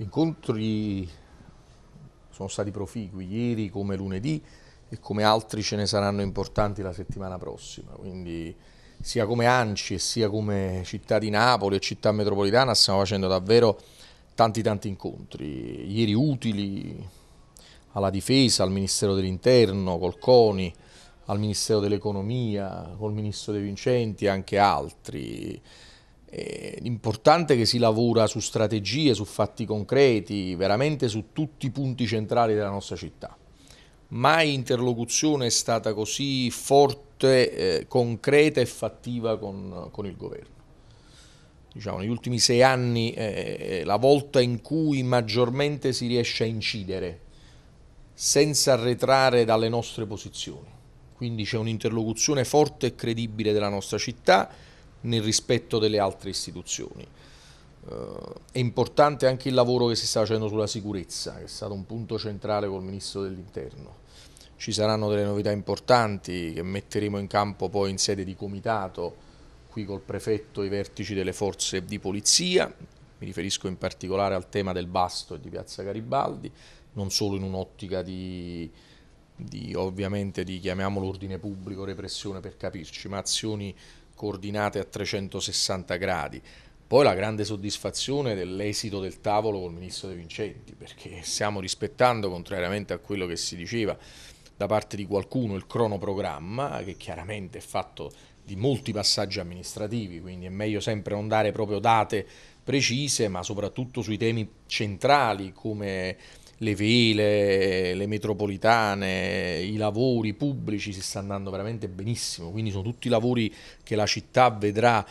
Gli incontri sono stati proficui ieri come lunedì e come altri ce ne saranno importanti la settimana prossima, quindi sia come Anci e sia come città di Napoli e città metropolitana stiamo facendo davvero tanti tanti incontri, ieri utili alla difesa, al Ministero dell'Interno, col CONI, al Ministero dell'Economia, col Ministro De Vincenti e anche altri. È importante che si lavora su strategie, su fatti concreti, veramente su tutti i punti centrali della nostra città. Mai interlocuzione è stata così forte, eh, concreta e fattiva con, con il governo. Diciamo, negli ultimi sei anni eh, eh la volta in cui maggiormente si riesce a incidere senza arretrare dalle nostre posizioni. Quindi c'è un'interlocuzione forte e credibile della nostra città nel rispetto delle altre istituzioni. Uh, è importante anche il lavoro che si sta facendo sulla sicurezza, che è stato un punto centrale col Ministro dell'Interno. Ci saranno delle novità importanti che metteremo in campo poi in sede di comitato, qui col prefetto i vertici delle forze di polizia, mi riferisco in particolare al tema del Basto e di Piazza Garibaldi, non solo in un'ottica di, di, ovviamente di, chiamiamolo ordine pubblico, repressione per capirci, ma azioni coordinate a 360 gradi. Poi la grande soddisfazione dell'esito del tavolo col ministro De Vincenti, perché stiamo rispettando, contrariamente a quello che si diceva da parte di qualcuno, il cronoprogramma, che chiaramente è fatto di molti passaggi amministrativi, quindi è meglio sempre non dare proprio date precise, ma soprattutto sui temi centrali come le vele, le metropolitane, i lavori pubblici si sta andando veramente benissimo, quindi sono tutti lavori che la città vedrà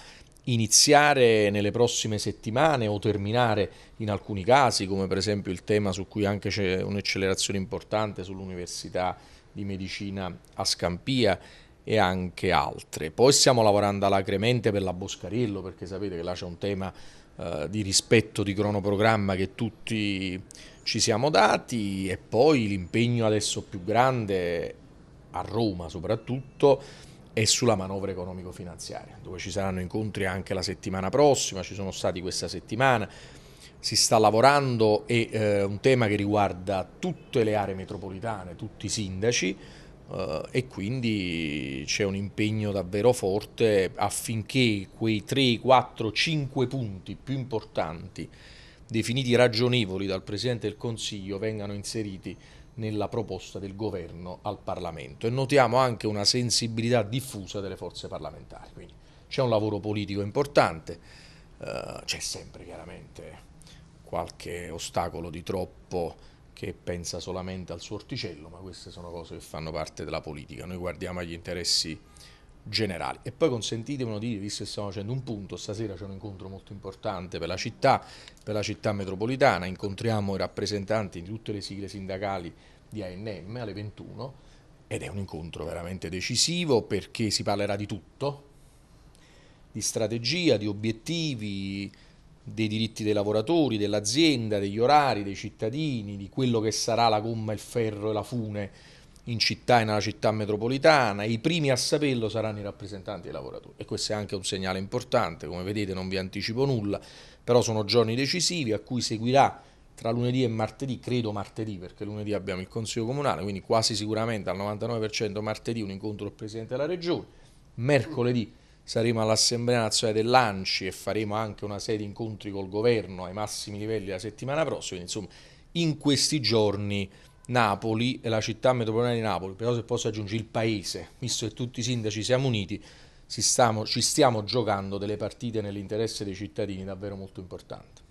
iniziare nelle prossime settimane o terminare in alcuni casi, come per esempio il tema su cui anche c'è un'accelerazione importante sull'Università di Medicina a Scampia e anche altre. Poi stiamo lavorando alacremente per la Boscarillo, perché sapete che là c'è un tema eh, di rispetto di cronoprogramma che tutti ci siamo dati e poi l'impegno adesso più grande a Roma soprattutto è sulla manovra economico-finanziaria, dove ci saranno incontri anche la settimana prossima, ci sono stati questa settimana, si sta lavorando e eh, un tema che riguarda tutte le aree metropolitane, tutti i sindaci, Uh, e quindi c'è un impegno davvero forte affinché quei 3, 4, 5 punti più importanti definiti ragionevoli dal Presidente del Consiglio vengano inseriti nella proposta del governo al Parlamento e notiamo anche una sensibilità diffusa delle forze parlamentari, quindi c'è un lavoro politico importante, uh, c'è sempre chiaramente qualche ostacolo di troppo che pensa solamente al suo orticello, ma queste sono cose che fanno parte della politica. Noi guardiamo agli interessi generali. E poi consentimelo di dire, visto che stiamo facendo un punto, stasera c'è un incontro molto importante per la città, per la città metropolitana, incontriamo i rappresentanti di tutte le sigle sindacali di ANM alle 21 ed è un incontro veramente decisivo perché si parlerà di tutto, di strategia, di obiettivi, dei diritti dei lavoratori, dell'azienda, degli orari, dei cittadini, di quello che sarà la gomma, il ferro e la fune in città e nella città metropolitana, i primi a saperlo saranno i rappresentanti dei lavoratori e questo è anche un segnale importante, come vedete non vi anticipo nulla, però sono giorni decisivi a cui seguirà tra lunedì e martedì, credo martedì perché lunedì abbiamo il Consiglio Comunale, quindi quasi sicuramente al 99% martedì un incontro del Presidente della Regione, mercoledì saremo all'Assemblea nazionale del Lanci e faremo anche una serie di incontri col governo ai massimi livelli la settimana prossima, insomma in questi giorni Napoli e la città metropolitana di Napoli, però se posso aggiungere il paese, visto che tutti i sindaci siamo uniti, stiamo, ci stiamo giocando delle partite nell'interesse dei cittadini davvero molto importanti.